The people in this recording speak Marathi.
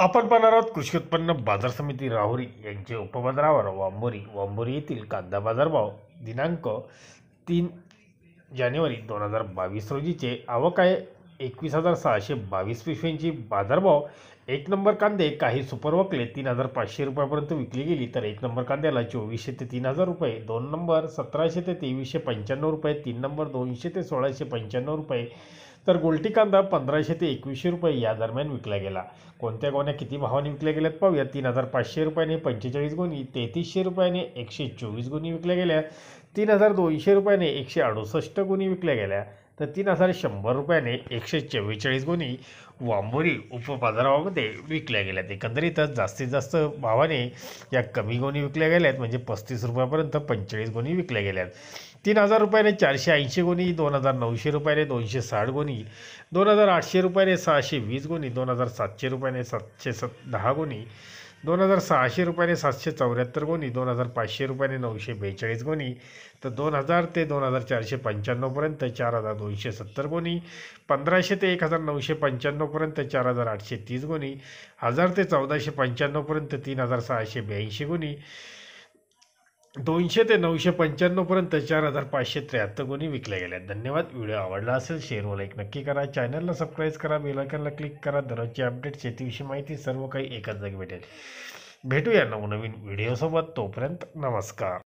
आपण पाहणार आहोत कृषी उत्पन्न बाजार समिती राहुरी यांचे उपबाजारावर वांबोरी वांबोरी येथील कांदा बाजारभाव दिनांक तीन जानेवारी दोन हजार बावीस रोजीचे आवक आहे एकवीस हजार सहाशे बावीस पिशव्यांची बाजारभाव एक नंबर कांदे काही सुपर वकले तीन हजार पाचशे रुपयापर्यंत विकली गेली तर एक नंबर कांद्याला चोवीसशे ते तीन हजार रुपये दोन नंबर सतराशे ते तेवीसशे पंच्याण्णव रुपये तीन नंबर दोनशे ते सोळाशे पंच्याण्णव रुपये तर गोल्टी कांदा पंधराशे ते एकवीसशे रुपये या दरम्यान विकला गेला कोणत्या गोण्या किती भावाने विकल्या गेल्यात पाहूया तीन हजार पाचशे रुपयाने पंचेचाळीस गुणी तेहतीसशे रुपयाने एकशे चोवीस गुणी विकल्या गेल्या तीन हजार दोनशे रुपयाने एकशे अडुसष्ट गुणी विकल्या गेल्या तर तीन हजार शंभर रुपयाने एकशे चव्वेचाळीस गुणी वांबोरी उपबाजारामध्ये विकल्या गेल्या आहेत एकंदरीतच जास्तीत जास्त भावाने या कमी गोणी विकल्या गेल्या आहेत म्हणजे पस्तीस रुपयापर्यंत पंचेचाळीस गोणी विकल्या गेल्या आहेत तीन हजार रुपयाने चारशे ऐंशी गुणी दोन हजार नऊशे रुपयाने दोनशे साठ गुणी दोन हजार आठशे रुपयाने सहाशे वीस गुणी दोन हजार सातशे रुपयाने सातशे सत दहा गुणी दोन हजार सहाशे रुपयाने सातशे चौऱ्याहत्तर गुणी दोन हजार पाचशे रुपयाने नऊशे बेचाळीस गोणी तर दोन हजार ते दोन हजार चारशे पंच्याण्णवपर्यंत चार हजार दोनशे सत्तर गोणी पंधराशे ते एक हजार नऊशे पंच्याण्णवपर्यंत चार हजार आठशे तीस गुणी हजार ते चौदाशे पंच्याण्णवपर्यंत तीन हजार सहाशे ब्याऐंशी गुणी दोनशे ते नऊशे पंच्याण्णवपर्यंत चार हजार पाचशे त्र्याहत्तर गुणी विकल्या गेल्या धन्यवाद व्हिडिओ आवडला असेल शेअर व लाईक नक्की करा चॅनलला सबस्क्राईब करा बेलायकनला क्लिक करा दररोजची अपडेट शेतीविषयी माहिती सर्व काही एकाच जागी भेटेल भेटूया नवनवीन व्हिडिओसोबत तोपर्यंत नमस्कार